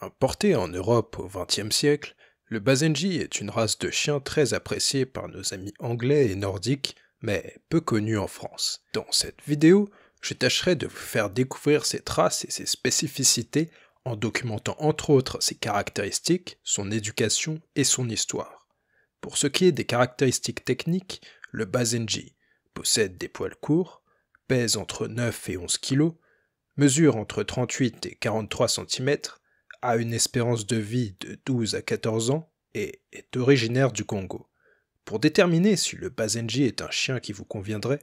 Importé hein, en Europe au XXe siècle, le Basenji est une race de chiens très appréciée par nos amis anglais et nordiques, mais peu connue en France. Dans cette vidéo, je tâcherai de vous faire découvrir ses traces et ses spécificités en documentant entre autres ses caractéristiques, son éducation et son histoire. Pour ce qui est des caractéristiques techniques, le Basenji possède des poils courts, pèse entre 9 et 11 kg, mesure entre 38 et 43 cm, a une espérance de vie de 12 à 14 ans et est originaire du Congo. Pour déterminer si le Bazenji est un chien qui vous conviendrait,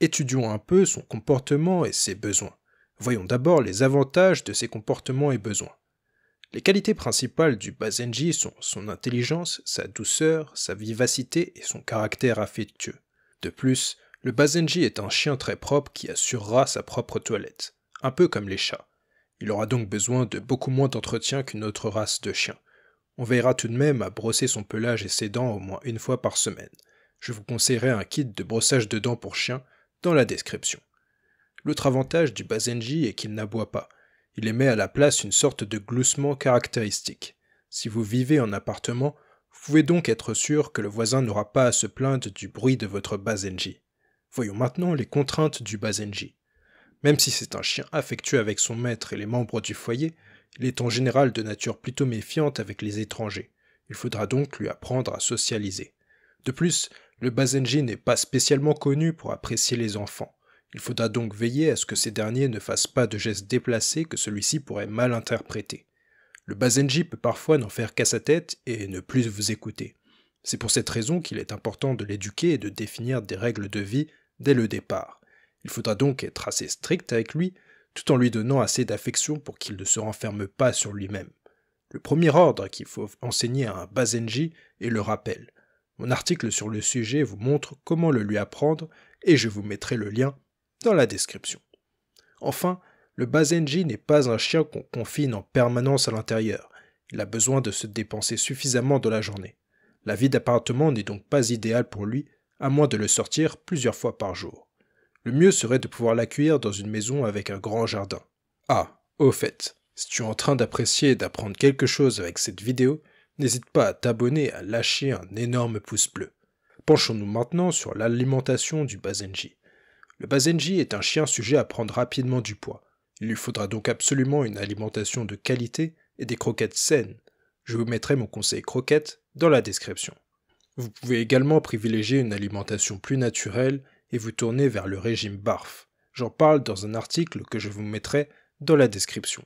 étudions un peu son comportement et ses besoins. Voyons d'abord les avantages de ses comportements et besoins. Les qualités principales du Bazenji sont son intelligence, sa douceur, sa vivacité et son caractère affectueux. De plus, le Bazenji est un chien très propre qui assurera sa propre toilette, un peu comme les chats. Il aura donc besoin de beaucoup moins d'entretien qu'une autre race de chiens. On veillera tout de même à brosser son pelage et ses dents au moins une fois par semaine. Je vous conseillerai un kit de brossage de dents pour chiens dans la description. L'autre avantage du Basenji est qu'il n'aboie pas. Il émet à la place une sorte de gloussement caractéristique. Si vous vivez en appartement, vous pouvez donc être sûr que le voisin n'aura pas à se plaindre du bruit de votre Basenji. Voyons maintenant les contraintes du Basenji. Même si c'est un chien affectueux avec son maître et les membres du foyer, il est en général de nature plutôt méfiante avec les étrangers. Il faudra donc lui apprendre à socialiser. De plus, le Bazenji n'est pas spécialement connu pour apprécier les enfants. Il faudra donc veiller à ce que ces derniers ne fassent pas de gestes déplacés que celui-ci pourrait mal interpréter. Le Bazenji peut parfois n'en faire qu'à sa tête et ne plus vous écouter. C'est pour cette raison qu'il est important de l'éduquer et de définir des règles de vie dès le départ. Il faudra donc être assez strict avec lui, tout en lui donnant assez d'affection pour qu'il ne se renferme pas sur lui-même. Le premier ordre qu'il faut enseigner à un Basenji est le rappel. Mon article sur le sujet vous montre comment le lui apprendre et je vous mettrai le lien dans la description. Enfin, le Bazenji n'est pas un chien qu'on confine en permanence à l'intérieur. Il a besoin de se dépenser suffisamment dans la journée. La vie d'appartement n'est donc pas idéale pour lui, à moins de le sortir plusieurs fois par jour. Le mieux serait de pouvoir l'accueillir dans une maison avec un grand jardin. Ah, au fait, si tu es en train d'apprécier et d'apprendre quelque chose avec cette vidéo, n'hésite pas à t'abonner et à lâcher un énorme pouce bleu. Penchons-nous maintenant sur l'alimentation du Bazenji. Le Bazenji est un chien sujet à prendre rapidement du poids. Il lui faudra donc absolument une alimentation de qualité et des croquettes saines. Je vous mettrai mon conseil croquettes dans la description. Vous pouvez également privilégier une alimentation plus naturelle et vous tournez vers le régime BARF. J'en parle dans un article que je vous mettrai dans la description.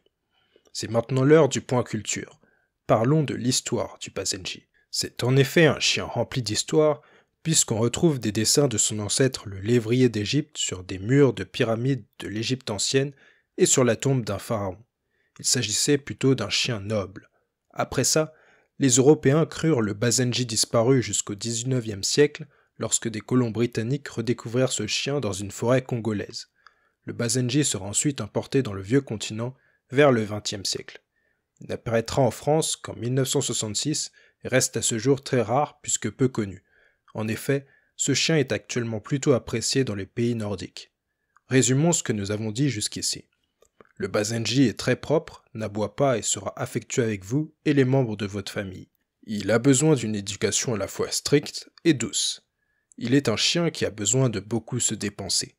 C'est maintenant l'heure du point culture. Parlons de l'histoire du Bazenji. C'est en effet un chien rempli d'histoire, puisqu'on retrouve des dessins de son ancêtre le lévrier d'Égypte sur des murs de pyramides de l'Égypte ancienne et sur la tombe d'un pharaon. Il s'agissait plutôt d'un chien noble. Après ça, les Européens crurent le Basenji disparu jusqu'au 19e siècle lorsque des colons britanniques redécouvrirent ce chien dans une forêt congolaise. Le Bazenji sera ensuite importé dans le vieux continent vers le XXe siècle. Il n'apparaîtra en France qu'en 1966 et reste à ce jour très rare puisque peu connu. En effet, ce chien est actuellement plutôt apprécié dans les pays nordiques. Résumons ce que nous avons dit jusqu'ici. Le Bazenji est très propre, n'aboie pas et sera affectueux avec vous et les membres de votre famille. Il a besoin d'une éducation à la fois stricte et douce. Il est un chien qui a besoin de beaucoup se dépenser.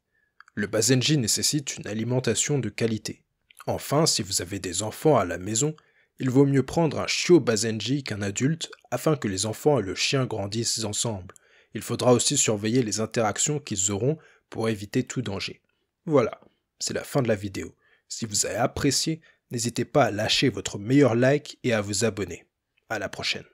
Le Basenji nécessite une alimentation de qualité. Enfin, si vous avez des enfants à la maison, il vaut mieux prendre un chiot Basenji qu'un adulte afin que les enfants et le chien grandissent ensemble. Il faudra aussi surveiller les interactions qu'ils auront pour éviter tout danger. Voilà, c'est la fin de la vidéo. Si vous avez apprécié, n'hésitez pas à lâcher votre meilleur like et à vous abonner. À la prochaine.